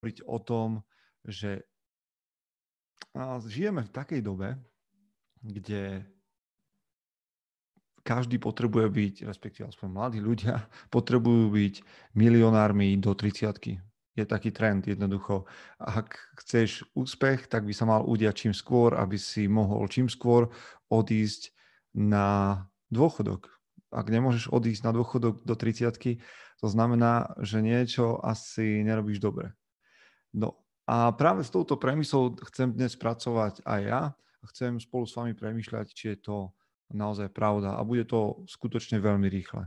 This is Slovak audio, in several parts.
hovoriť o tom, že žijeme v takej dobe, kde každý potrebuje byť, respektíve aspoň mladí ľudia, potrebujú byť milionármi do 30 je taký trend jednoducho. Ak chceš úspech, tak by sa mal udiať čím skôr, aby si mohol čím skôr odísť na dôchodok. Ak nemôžeš odísť na dôchodok do 30 to znamená, že niečo asi nerobíš dobre. No a práve s touto premisou chcem dnes pracovať aj ja a chcem spolu s vami premyšľať, či je to naozaj pravda a bude to skutočne veľmi rýchle.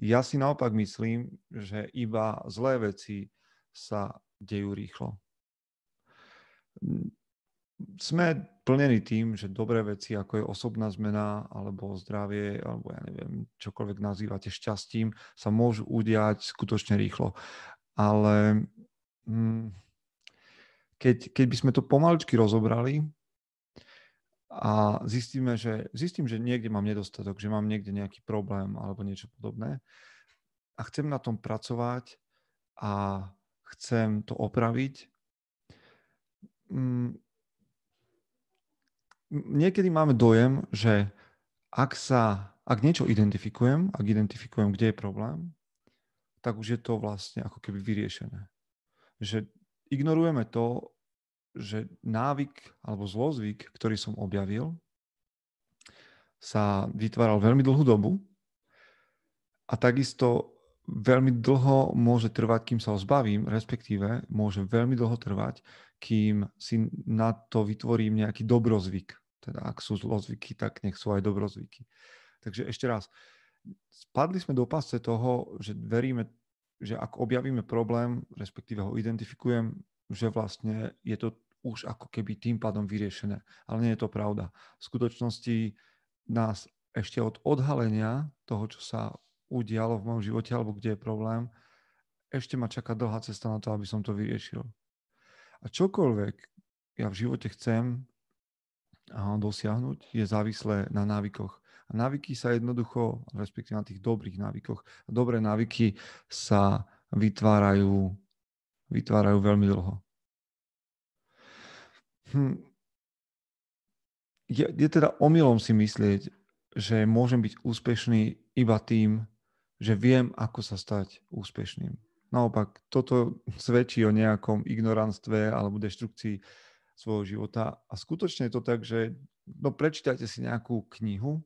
Ja si naopak myslím, že iba zlé veci sa dejú rýchlo. Sme plnení tým, že dobré veci, ako je osobná zmena, alebo zdravie, alebo ja neviem, čokoľvek nazývate šťastím, sa môžu udiať skutočne rýchlo. Ale Mm. keď, keď by sme to pomaličky rozobrali a zistíme, že, zistím, že niekde mám nedostatok, že mám niekde nejaký problém alebo niečo podobné a chcem na tom pracovať a chcem to opraviť. Mm, niekedy máme dojem, že ak sa, ak niečo identifikujem, ak identifikujem, kde je problém, tak už je to vlastne ako keby vyriešené že ignorujeme to, že návyk alebo zlozvyk, ktorý som objavil, sa vytváral veľmi dlhú dobu a takisto veľmi dlho môže trvať, kým sa ho zbavím, respektíve môže veľmi dlho trvať, kým si na to vytvorím nejaký dobrozvyk. Teda ak sú zlozvyky, tak nech sú aj dobrozvyky. Takže ešte raz, spadli sme do pasce toho, že veríme že ak objavíme problém, respektíve ho identifikujem, že vlastne je to už ako keby tým pádom vyriešené. Ale nie je to pravda. V skutočnosti nás ešte od odhalenia toho, čo sa udialo v mojom živote alebo kde je problém, ešte ma čaká dlhá cesta na to, aby som to vyriešil. A čokoľvek ja v živote chcem dosiahnuť, je závislé na návykoch. A návyky sa jednoducho, respektíve na tých dobrých návykoch, dobré návyky sa vytvárajú, vytvárajú veľmi dlho. Hm. Je, je teda omylom si myslieť, že môžem byť úspešný iba tým, že viem, ako sa stať úspešným. Naopak, toto svedčí o nejakom ignorantstve alebo deštrukcii svojho života. A skutočne je to tak, že no, prečítajte si nejakú knihu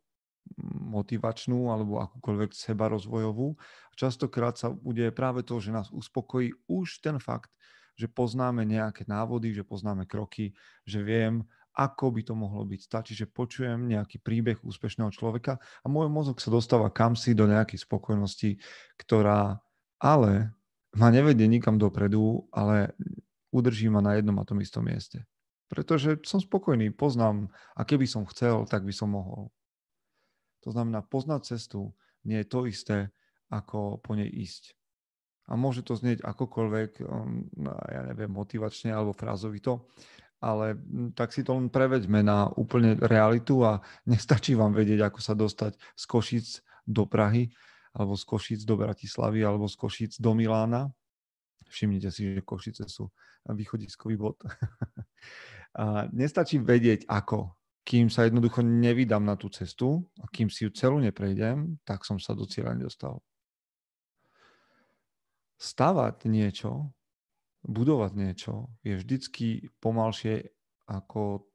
motivačnú alebo akúkoľvek seba rozvojovú. Častokrát sa udeje práve to, že nás uspokojí už ten fakt, že poznáme nejaké návody, že poznáme kroky, že viem, ako by to mohlo byť. Stačí, že počujem nejaký príbeh úspešného človeka a môj mozog sa dostáva kamsi do nejakej spokojnosti, ktorá ale ma nevedie nikam dopredu, ale udrží ma na jednom a tom istom mieste. Pretože som spokojný, poznám a keby som chcel, tak by som mohol. To znamená, poznať cestu nie je to isté, ako po nej ísť. A môže to znieť akokoľvek, um, no, ja neviem, motivačne alebo frázovito, ale mm, tak si to len preveďme na úplne realitu a nestačí vám vedieť, ako sa dostať z Košic do Prahy, alebo z Košic do Bratislavy, alebo z Košic do Milána, Všimnite si, že Košice sú východiskový bod. a nestačí vedieť ako, kým sa jednoducho nevydám na tú cestu a kým si ju celú neprejdem, tak som sa do cieľa nedostal. Stavať niečo, budovať niečo je vždycky pomalšie ako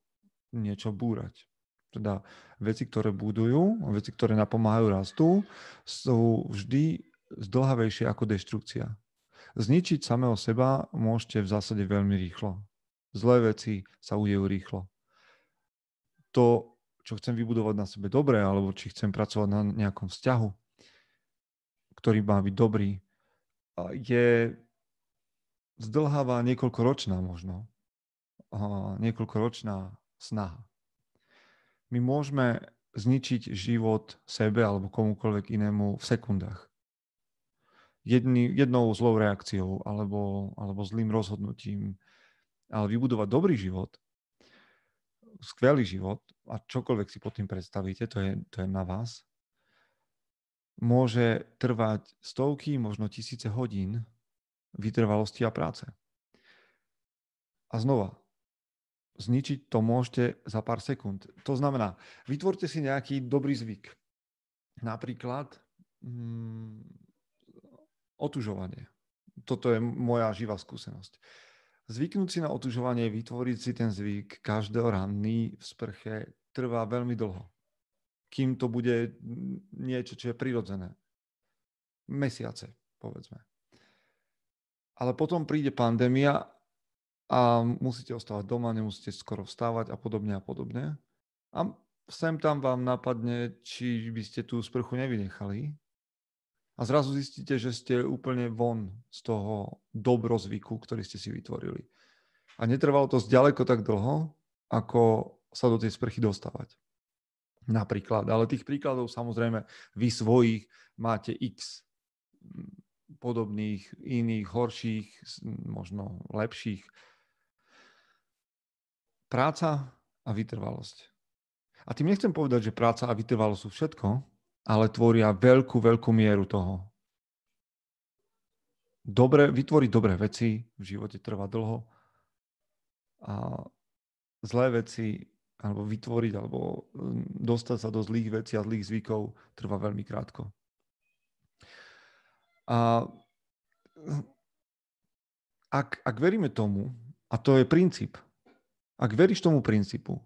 niečo búrať. Teda veci, ktoré budujú, veci, ktoré napomáhajú rastu, sú vždy zdlhavejšie ako deštrukcia. Zničiť samého seba môžete v zásade veľmi rýchlo. Zlé veci sa udejú rýchlo to, čo chcem vybudovať na sebe dobre alebo či chcem pracovať na nejakom vzťahu, ktorý má byť dobrý, je zdlháva niekoľkoročná možno, niekoľkoročná snaha. My môžeme zničiť život sebe alebo komukoľvek inému v sekundách. Jedný, jednou zlou reakciou alebo, alebo zlým rozhodnutím. Ale vybudovať dobrý život skvelý život a čokoľvek si pod tým predstavíte, to je, to je na vás, môže trvať stovky, možno tisíce hodín vytrvalosti a práce. A znova, zničiť to môžete za pár sekúnd. To znamená, vytvorte si nejaký dobrý zvyk. Napríklad mm, otužovanie. Toto je moja živá skúsenosť. Zvyknúť si na otužovanie, vytvoriť si ten zvyk ranný v sprche trvá veľmi dlho. Kým to bude niečo, čo je prirodzené. Mesiace, povedzme. Ale potom príde pandémia a musíte ostávať doma, nemusíte skoro vstávať a podobne a podobne. A sem tam vám napadne, či by ste tú sprchu nevynechali, a zrazu zistíte, že ste úplne von z toho dobrozvyku, ktorý ste si vytvorili. A netrvalo to zďaleko tak dlho, ako sa do tej sprchy dostávať. Napríklad, ale tých príkladov samozrejme vy svojich máte x podobných, iných, horších, možno lepších. Práca a vytrvalosť. A tým nechcem povedať, že práca a vytrvalosť sú všetko, ale tvoria veľkú, veľkú mieru toho. Dobre, vytvoriť dobré veci v živote trvá dlho a zlé veci alebo vytvoriť, alebo hm, dostať sa do zlých vecí a zlých zvykov trvá veľmi krátko. A ak, ak veríme tomu, a to je princíp, ak veríš tomu princípu,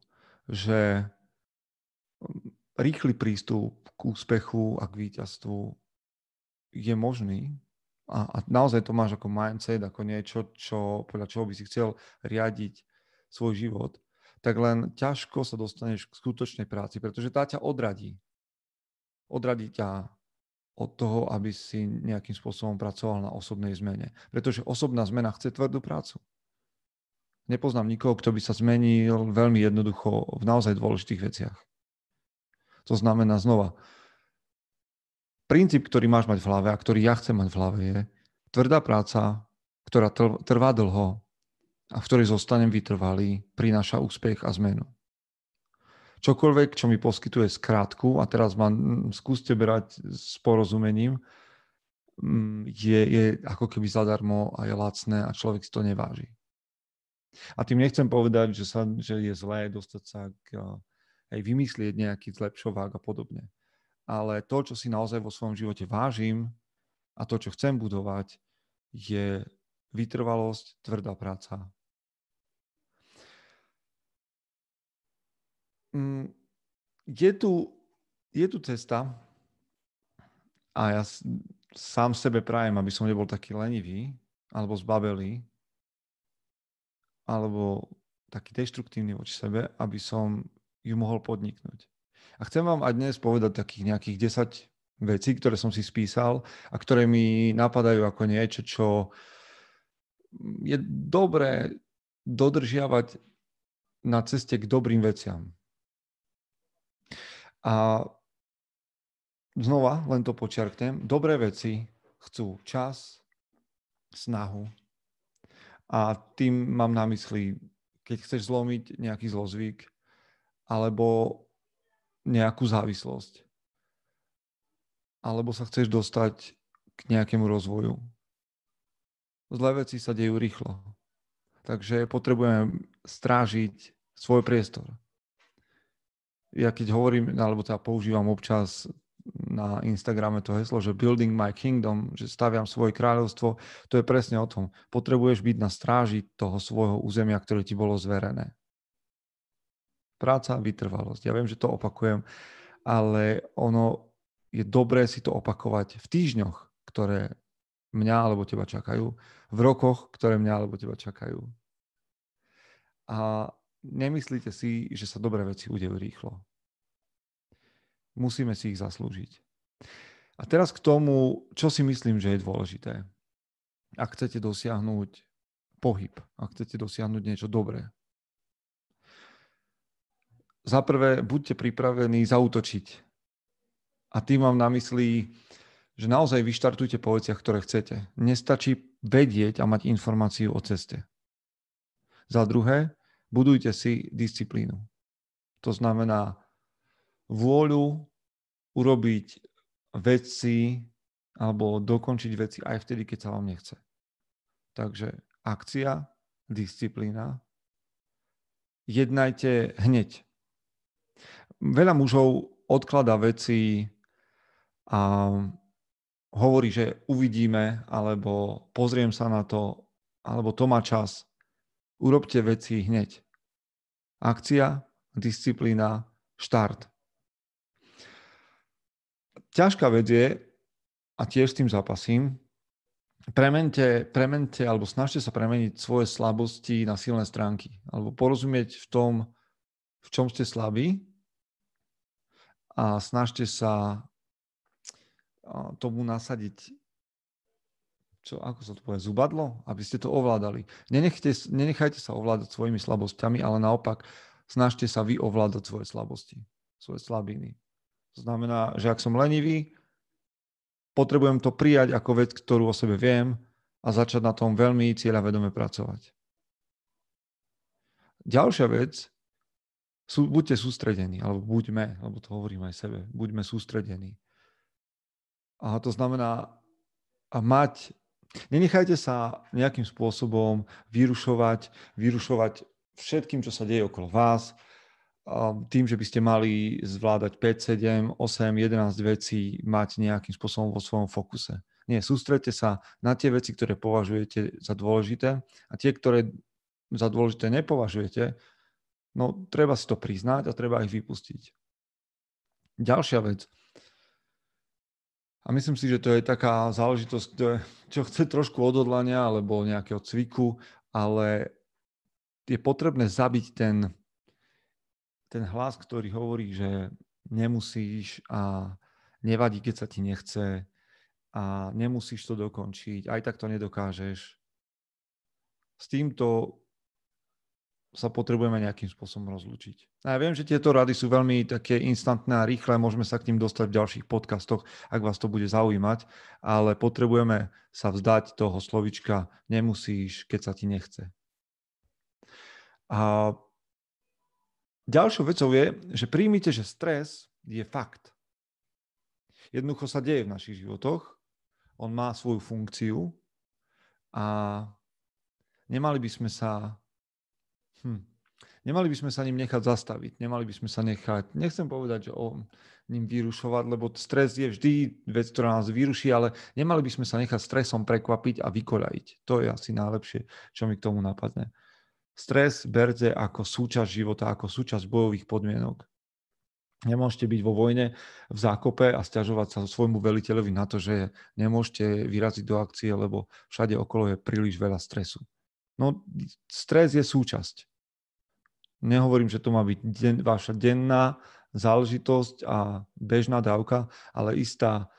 že hm, rýchly prístup k úspechu a k víťazstvu je možný a, a naozaj to máš ako mindset, ako niečo, čo, podľa čoho by si chcel riadiť svoj život, tak len ťažko sa dostaneš k skutočnej práci, pretože tá ťa odradí. Odradí ťa od toho, aby si nejakým spôsobom pracoval na osobnej zmene. Pretože osobná zmena chce tvrdú prácu. Nepoznám nikoho, kto by sa zmenil veľmi jednoducho v naozaj dôležitých veciach. To znamená znova, princíp, ktorý máš mať v hlave a ktorý ja chcem mať v hlave je tvrdá práca, ktorá trvá dlho a v ktorej zostanem vytrvalý, prináša úspech a zmenu. Čokoľvek, čo mi poskytuje skrátku, a teraz ma mm, skúste brať s porozumením, mm, je, je ako keby zadarmo a je lacné a človek si to neváži. A tým nechcem povedať, že, sa, že je zlé dostať sa k hej, vymyslieť nejaký zlepšovák a podobne. Ale to, čo si naozaj vo svojom živote vážim a to, čo chcem budovať, je vytrvalosť, tvrdá práca. Mm, je tu, je tu cesta a ja sám sebe prajem, aby som nebol taký lenivý alebo zbabelý alebo taký deštruktívny voči sebe, aby som ju mohol podniknúť. A chcem vám aj dnes povedať takých nejakých 10 vecí, ktoré som si spísal a ktoré mi napadajú ako niečo, čo je dobré dodržiavať na ceste k dobrým veciam. A znova, len to počiarknem, dobré veci chcú čas, snahu a tým mám na mysli, keď chceš zlomiť nejaký zlozvyk, alebo nejakú závislosť. Alebo sa chceš dostať k nejakému rozvoju. Zlé veci sa dejú rýchlo. Takže potrebujeme strážiť svoj priestor. Ja keď hovorím, alebo teda používam občas na Instagrame to heslo, že building my kingdom, že staviam svoje kráľovstvo, to je presne o tom. Potrebuješ byť na stráži toho svojho územia, ktoré ti bolo zverené. Práca vytrvalosť. Ja viem, že to opakujem, ale ono je dobré si to opakovať v týždňoch, ktoré mňa alebo teba čakajú, v rokoch, ktoré mňa alebo teba čakajú. A nemyslíte si, že sa dobré veci udejú rýchlo. Musíme si ich zaslúžiť. A teraz k tomu, čo si myslím, že je dôležité. Ak chcete dosiahnuť pohyb, ak chcete dosiahnuť niečo dobré, za prvé, buďte pripravení zautočiť. A tým mám na mysli, že naozaj vyštartujte po veciach, ktoré chcete. Nestačí vedieť a mať informáciu o ceste. Za druhé, budujte si disciplínu. To znamená vôľu urobiť veci alebo dokončiť veci aj vtedy, keď sa vám nechce. Takže akcia, disciplína. Jednajte hneď veľa mužov odklada veci a hovorí, že uvidíme, alebo pozriem sa na to, alebo to má čas. Urobte veci hneď. Akcia, disciplína, štart. Ťažká vec je, a tiež s tým zapasím, premente, premente alebo snažte sa premeniť svoje slabosti na silné stránky. Alebo porozumieť v tom, v čom ste slabí a snažte sa tomu nasadiť čo, ako sa to povie, zubadlo, aby ste to ovládali. Nenechte, nenechajte sa ovládať svojimi slabosťami, ale naopak snažte sa vy ovládať svoje slabosti, svoje slabiny. To znamená, že ak som lenivý, potrebujem to prijať ako vec, ktorú o sebe viem a začať na tom veľmi cieľavedome pracovať. Ďalšia vec, sú, buďte sústredení, alebo buďme, lebo to hovorím aj sebe, buďme sústredení. A to znamená a mať, nenechajte sa nejakým spôsobom vyrušovať, vyrušovať všetkým, čo sa deje okolo vás, um, tým, že by ste mali zvládať 5, 7, 8, 11 vecí, mať nejakým spôsobom vo svojom fokuse. Nie, sústredte sa na tie veci, ktoré považujete za dôležité a tie, ktoré za dôležité nepovažujete, No treba si to priznať a treba ich vypustiť. Ďalšia vec. A myslím si, že to je taká záležitosť, e, čo chce trošku odhodlania alebo nejakého cviku, ale je potrebné zabiť ten, ten hlas, ktorý hovorí, že nemusíš a nevadí, keď sa ti nechce a nemusíš to dokončiť, aj tak to nedokážeš. S týmto sa potrebujeme nejakým spôsobom rozlučiť. A ja viem, že tieto rady sú veľmi také instantné a rýchle, môžeme sa k tým dostať v ďalších podcastoch, ak vás to bude zaujímať, ale potrebujeme sa vzdať toho slovička nemusíš, keď sa ti nechce. A ďalšou vecou je, že príjmite, že stres je fakt. Jednoducho sa deje v našich životoch, on má svoju funkciu a nemali by sme sa Hm. Nemali by sme sa ním nechať zastaviť, nemali by sme sa nechať, nechcem povedať, že o ním vyrušovať, lebo stres je vždy vec, ktorá nás vyruší, ale nemali by sme sa nechať stresom prekvapiť a vykoľajiť. To je asi najlepšie, čo mi k tomu napadne. Stres berte ako súčasť života, ako súčasť bojových podmienok. Nemôžete byť vo vojne v zákope a stiažovať sa svojmu veliteľovi na to, že nemôžete vyraziť do akcie, lebo všade okolo je príliš veľa stresu. No, stres je súčasť. Nehovorím, že to má byť de- vaša denná záležitosť a bežná dávka, ale istá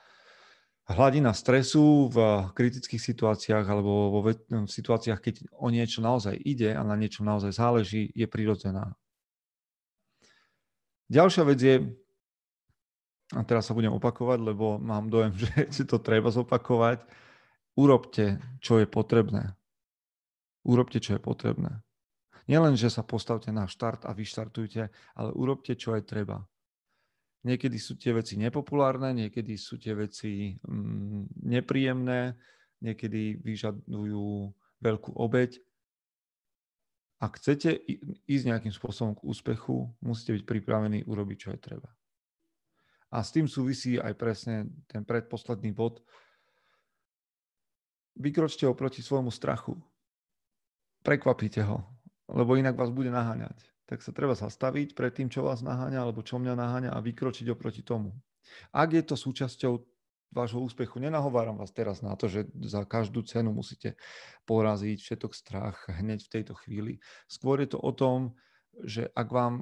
hladina stresu v kritických situáciách alebo vo v situáciách, keď o niečo naozaj ide a na niečo naozaj záleží, je prirodzená. Ďalšia vec je, a teraz sa budem opakovať, lebo mám dojem, že si to treba zopakovať, urobte, čo je potrebné. Urobte, čo je potrebné. Nielen, že sa postavte na štart a vyštartujte, ale urobte, čo aj treba. Niekedy sú tie veci nepopulárne, niekedy sú tie veci mm, nepríjemné, niekedy vyžadujú veľkú obeď. Ak chcete ísť nejakým spôsobom k úspechu, musíte byť pripravení urobiť, čo je treba. A s tým súvisí aj presne ten predposledný bod. Vykročte oproti svojmu strachu prekvapíte ho, lebo inak vás bude naháňať. Tak sa treba zastaviť pred tým, čo vás naháňa alebo čo mňa naháňa a vykročiť oproti tomu. Ak je to súčasťou vášho úspechu, nenahováram vás teraz na to, že za každú cenu musíte poraziť všetok strach hneď v tejto chvíli. Skôr je to o tom, že ak vám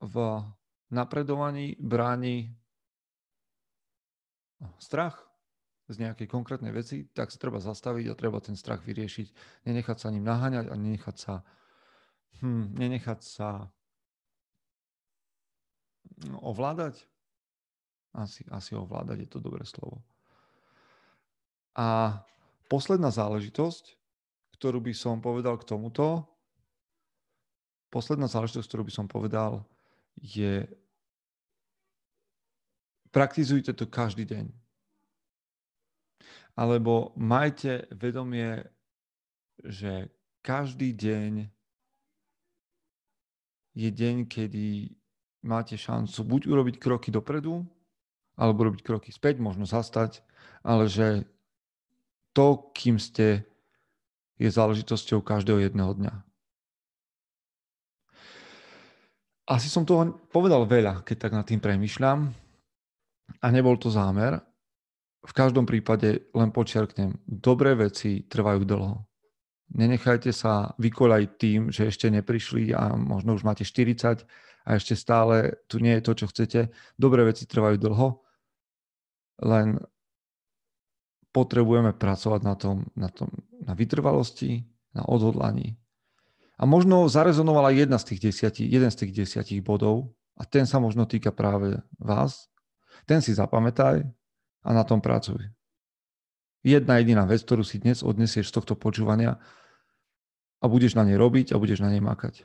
v napredovaní bráni strach, z nejakej konkrétnej veci, tak sa treba zastaviť a treba ten strach vyriešiť. Nenechať sa ním naháňať a nenechať sa... Hm, nenechať sa hm, ovládať. Asi, asi ovládať je to dobré slovo. A posledná záležitosť, ktorú by som povedal k tomuto, posledná záležitosť, ktorú by som povedal, je praktizujte to každý deň alebo majte vedomie, že každý deň je deň, kedy máte šancu buď urobiť kroky dopredu, alebo robiť kroky späť, možno zastať, ale že to, kým ste, je záležitosťou každého jedného dňa. Asi som toho povedal veľa, keď tak nad tým premyšľam a nebol to zámer, v každom prípade len počiarknem, dobré veci trvajú dlho. Nenechajte sa vykoľaj tým, že ešte neprišli a možno už máte 40 a ešte stále tu nie je to, čo chcete. Dobré veci trvajú dlho, len potrebujeme pracovať na tom, na, tom, na vytrvalosti, na odhodlaní. A možno zarezonovala jedna z tých desiatí, jeden z tých desiatich bodov a ten sa možno týka práve vás. Ten si zapamätaj, a na tom pracuj. Jedna jediná vec, ktorú si dnes odnesieš z tohto počúvania a budeš na nej robiť a budeš na nej makať.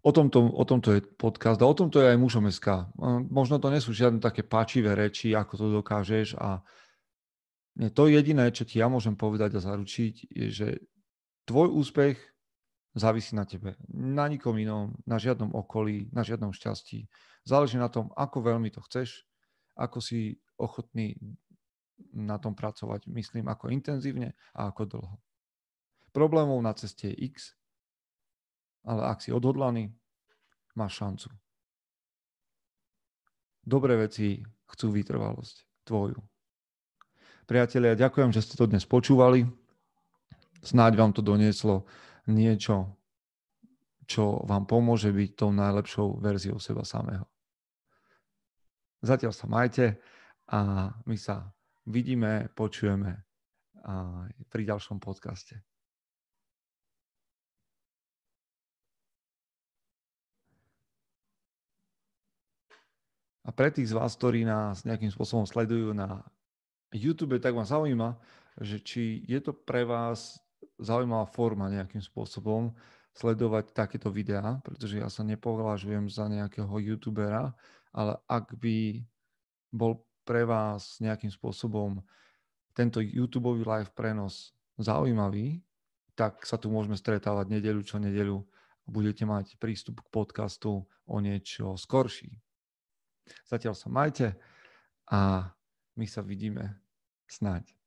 O tomto, o tomto je podcast a o tomto je aj mužom SK. Hm, možno to nie sú žiadne také páčivé reči, ako to dokážeš a nie, to jediné, čo ti ja môžem povedať a zaručiť, je, že tvoj úspech závisí na tebe. Na nikom inom, na žiadnom okolí, na žiadnom šťastí. Záleží na tom, ako veľmi to chceš ako si ochotný na tom pracovať, myslím, ako intenzívne a ako dlho. Problémov na ceste je X, ale ak si odhodlaný, máš šancu. Dobré veci chcú vytrvalosť tvoju. Priatelia, ďakujem, že ste to dnes počúvali. Snáď vám to donieslo niečo, čo vám pomôže byť tou najlepšou verziou seba samého. Zatiaľ sa majte a my sa vidíme, počujeme pri ďalšom podcaste. A pre tých z vás, ktorí nás nejakým spôsobom sledujú na YouTube, tak ma zaujíma, že či je to pre vás zaujímavá forma nejakým spôsobom sledovať takéto videá, pretože ja sa nepovažujem za nejakého youtubera, ale ak by bol pre vás nejakým spôsobom tento YouTube live prenos zaujímavý, tak sa tu môžeme stretávať nedeľu čo nedeľu a budete mať prístup k podcastu o niečo skorší. Zatiaľ sa majte a my sa vidíme snáď.